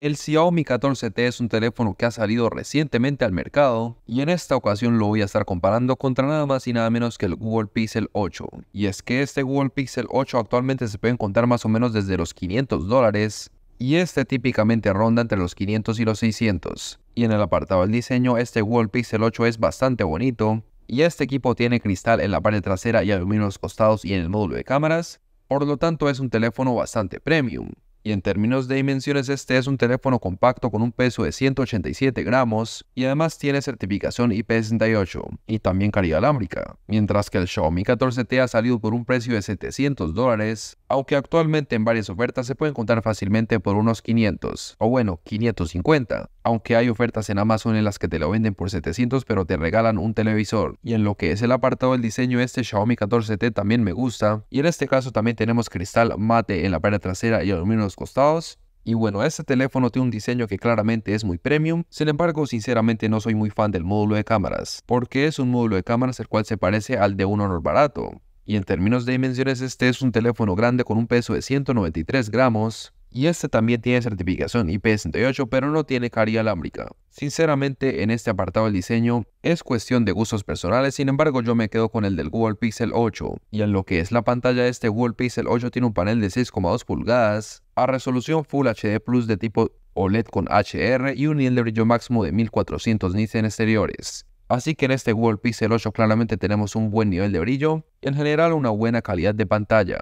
El Xiaomi 14T es un teléfono que ha salido recientemente al mercado y en esta ocasión lo voy a estar comparando contra nada más y nada menos que el Google Pixel 8. Y es que este Google Pixel 8 actualmente se puede encontrar más o menos desde los 500 dólares y este típicamente ronda entre los 500 y los 600. Y en el apartado del diseño este Google Pixel 8 es bastante bonito y este equipo tiene cristal en la parte trasera y aluminio en los costados y en el módulo de cámaras, por lo tanto es un teléfono bastante premium. Y en términos de dimensiones, este es un teléfono compacto con un peso de 187 gramos y además tiene certificación IP68 y también calidad alámbrica, mientras que el Xiaomi 14T ha salido por un precio de 700 dólares, aunque actualmente en varias ofertas se pueden encontrar fácilmente por unos 500, o bueno, 550 aunque hay ofertas en Amazon en las que te lo venden por 700 pero te regalan un televisor. Y en lo que es el apartado del diseño este Xiaomi 14T también me gusta. Y en este caso también tenemos cristal mate en la parte trasera y aluminio en los costados. Y bueno, este teléfono tiene un diseño que claramente es muy premium, sin embargo sinceramente no soy muy fan del módulo de cámaras, porque es un módulo de cámaras el cual se parece al de un Honor barato. Y en términos de dimensiones este es un teléfono grande con un peso de 193 gramos, y este también tiene certificación IP68 pero no tiene carga alámbrica. Sinceramente en este apartado del diseño es cuestión de gustos personales, sin embargo yo me quedo con el del Google Pixel 8 y en lo que es la pantalla este Google Pixel 8 tiene un panel de 6,2 pulgadas a resolución Full HD Plus de tipo OLED con HR y un nivel de brillo máximo de 1400 nits en exteriores. Así que en este Google Pixel 8 claramente tenemos un buen nivel de brillo y en general una buena calidad de pantalla.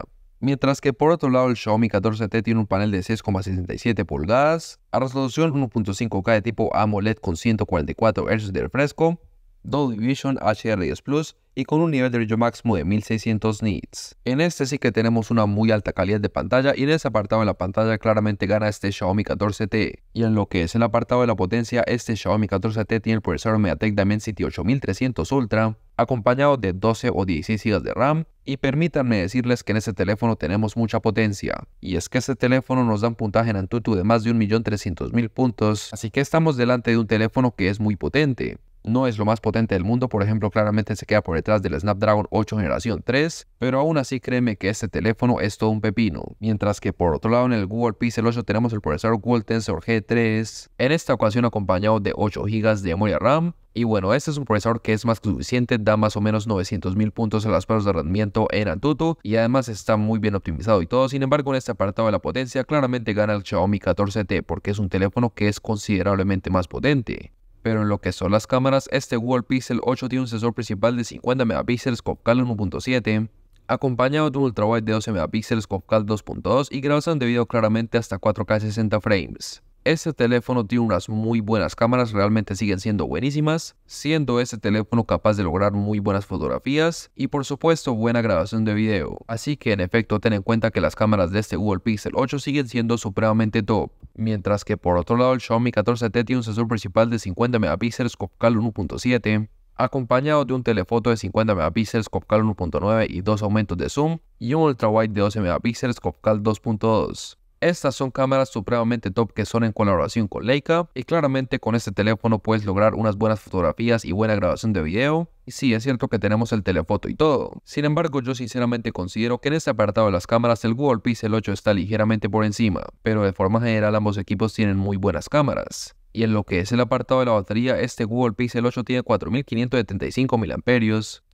Mientras que por otro lado el Xiaomi 14T tiene un panel de 6,67 pulgadas, a resolución 1.5K de tipo AMOLED con 144 Hz de refresco, Dolby Vision R10 Plus y con un nivel de brillo máximo de 1600 nits. En este sí que tenemos una muy alta calidad de pantalla y en ese apartado de la pantalla claramente gana este Xiaomi 14T. Y en lo que es el apartado de la potencia, este Xiaomi 14T tiene el procesador MediaTek Dimensity 8300 Ultra, acompañado de 12 o 16 GB de RAM, y permítanme decirles que en este teléfono tenemos mucha potencia, y es que este teléfono nos da un puntaje en Antutu de más de 1.300.000 puntos, así que estamos delante de un teléfono que es muy potente no es lo más potente del mundo, por ejemplo, claramente se queda por detrás del Snapdragon 8 generación 3, pero aún así créeme que este teléfono es todo un pepino, mientras que por otro lado en el Google Pixel 8 tenemos el procesador Google Tensor G3, en esta ocasión acompañado de 8 GB de memoria RAM, y bueno, este es un procesador que es más que suficiente, da más o menos 900.000 puntos en las pruebas de rendimiento en Antutu y además está muy bien optimizado y todo. Sin embargo, en este apartado de la potencia, claramente gana el Xiaomi 14T porque es un teléfono que es considerablemente más potente. Pero en lo que son las cámaras, este Google Pixel 8 tiene un sensor principal de 50 megapíxeles COPCAL 1.7, acompañado de un ultrawide de 12 megapíxeles COPCAL 2.2 y grabación de video claramente hasta 4K 60 frames. Este teléfono tiene unas muy buenas cámaras, realmente siguen siendo buenísimas, siendo este teléfono capaz de lograr muy buenas fotografías y por supuesto buena grabación de video. Así que en efecto ten en cuenta que las cámaras de este Google Pixel 8 siguen siendo supremamente top. Mientras que por otro lado el Xiaomi 14T tiene un sensor principal de 50 megapíxeles Copcal 1.7, acompañado de un telefoto de 50 megapíxeles Copcal 1.9 y dos aumentos de zoom y un ultrawide de 12 megapíxeles Copcal 2.2. Estas son cámaras supremamente top que son en colaboración con Leica y claramente con este teléfono puedes lograr unas buenas fotografías y buena grabación de video. Y sí, es cierto que tenemos el telefoto y todo. Sin embargo, yo sinceramente considero que en este apartado de las cámaras el Google Pixel 8 está ligeramente por encima, pero de forma general ambos equipos tienen muy buenas cámaras y en lo que es el apartado de la batería, este Google Pixel 8 tiene 4575 mAh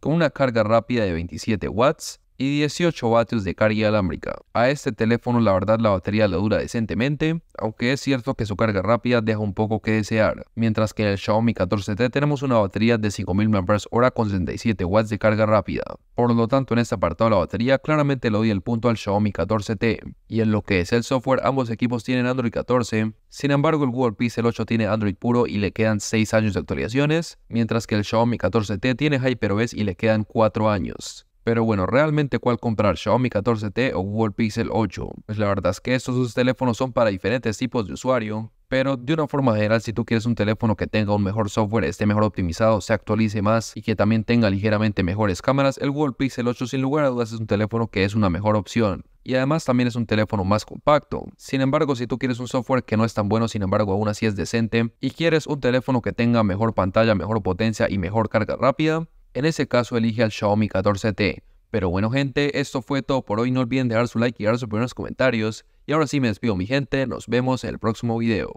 con una carga rápida de 27 watts y 18 vatios de carga alámbrica. A este teléfono la verdad la batería le dura decentemente, aunque es cierto que su carga rápida deja un poco que desear, mientras que en el Xiaomi 14T tenemos una batería de 5000 mAh con 67 watts de carga rápida. Por lo tanto en este apartado la batería claramente le doy el punto al Xiaomi 14T, y en lo que es el software ambos equipos tienen Android 14, sin embargo el Google Pixel 8 tiene Android puro y le quedan 6 años de actualizaciones, mientras que el Xiaomi 14T tiene HyperOS y le quedan 4 años. Pero bueno, realmente cuál comprar, Xiaomi 14T o Google Pixel 8. Pues la verdad es que estos dos teléfonos son para diferentes tipos de usuario, pero de una forma general, si tú quieres un teléfono que tenga un mejor software, esté mejor optimizado, se actualice más y que también tenga ligeramente mejores cámaras, el Google Pixel 8 sin lugar a dudas es un teléfono que es una mejor opción. Y además también es un teléfono más compacto. Sin embargo, si tú quieres un software que no es tan bueno, sin embargo aún así es decente, y quieres un teléfono que tenga mejor pantalla, mejor potencia y mejor carga rápida, en ese caso elige al Xiaomi 14T. Pero bueno gente, esto fue todo por hoy, no olviden dejar su like y dar sus primeros comentarios. Y ahora sí me despido mi gente, nos vemos en el próximo video.